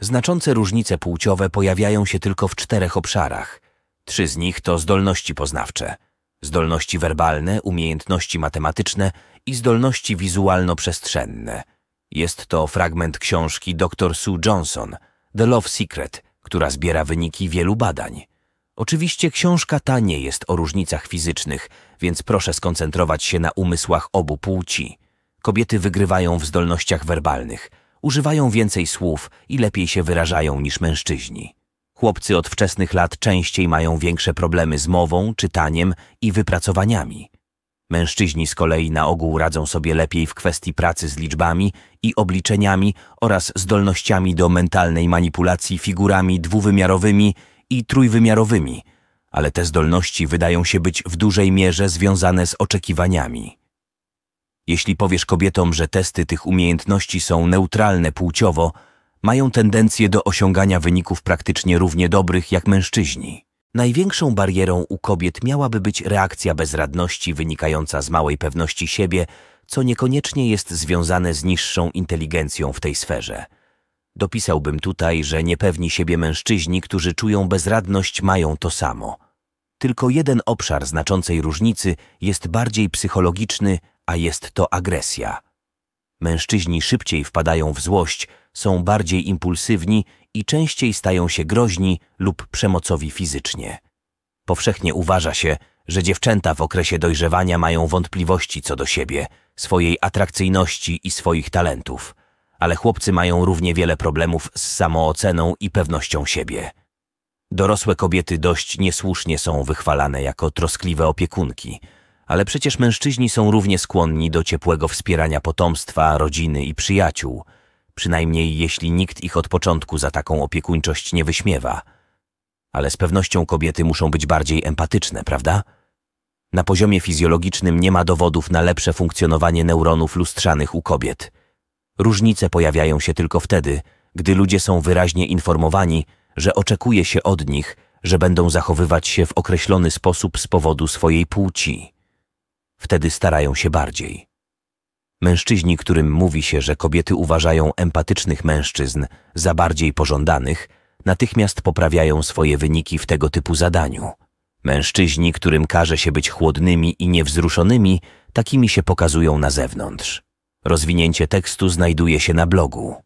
Znaczące różnice płciowe pojawiają się tylko w czterech obszarach. Trzy z nich to zdolności poznawcze, zdolności werbalne, umiejętności matematyczne i zdolności wizualno-przestrzenne. Jest to fragment książki dr Sue Johnson, The Love Secret, która zbiera wyniki wielu badań. Oczywiście książka ta nie jest o różnicach fizycznych, więc proszę skoncentrować się na umysłach obu płci. Kobiety wygrywają w zdolnościach werbalnych – Używają więcej słów i lepiej się wyrażają niż mężczyźni. Chłopcy od wczesnych lat częściej mają większe problemy z mową, czytaniem i wypracowaniami. Mężczyźni z kolei na ogół radzą sobie lepiej w kwestii pracy z liczbami i obliczeniami oraz zdolnościami do mentalnej manipulacji figurami dwuwymiarowymi i trójwymiarowymi, ale te zdolności wydają się być w dużej mierze związane z oczekiwaniami. Jeśli powiesz kobietom, że testy tych umiejętności są neutralne płciowo, mają tendencję do osiągania wyników praktycznie równie dobrych jak mężczyźni. Największą barierą u kobiet miałaby być reakcja bezradności wynikająca z małej pewności siebie, co niekoniecznie jest związane z niższą inteligencją w tej sferze. Dopisałbym tutaj, że niepewni siebie mężczyźni, którzy czują bezradność, mają to samo. Tylko jeden obszar znaczącej różnicy jest bardziej psychologiczny, a jest to agresja. Mężczyźni szybciej wpadają w złość, są bardziej impulsywni i częściej stają się groźni lub przemocowi fizycznie. Powszechnie uważa się, że dziewczęta w okresie dojrzewania mają wątpliwości co do siebie, swojej atrakcyjności i swoich talentów, ale chłopcy mają równie wiele problemów z samooceną i pewnością siebie. Dorosłe kobiety dość niesłusznie są wychwalane jako troskliwe opiekunki – ale przecież mężczyźni są równie skłonni do ciepłego wspierania potomstwa, rodziny i przyjaciół, przynajmniej jeśli nikt ich od początku za taką opiekuńczość nie wyśmiewa. Ale z pewnością kobiety muszą być bardziej empatyczne, prawda? Na poziomie fizjologicznym nie ma dowodów na lepsze funkcjonowanie neuronów lustrzanych u kobiet. Różnice pojawiają się tylko wtedy, gdy ludzie są wyraźnie informowani, że oczekuje się od nich, że będą zachowywać się w określony sposób z powodu swojej płci wtedy starają się bardziej. Mężczyźni, którym mówi się, że kobiety uważają empatycznych mężczyzn za bardziej pożądanych, natychmiast poprawiają swoje wyniki w tego typu zadaniu. Mężczyźni, którym każe się być chłodnymi i niewzruszonymi, takimi się pokazują na zewnątrz. Rozwinięcie tekstu znajduje się na blogu.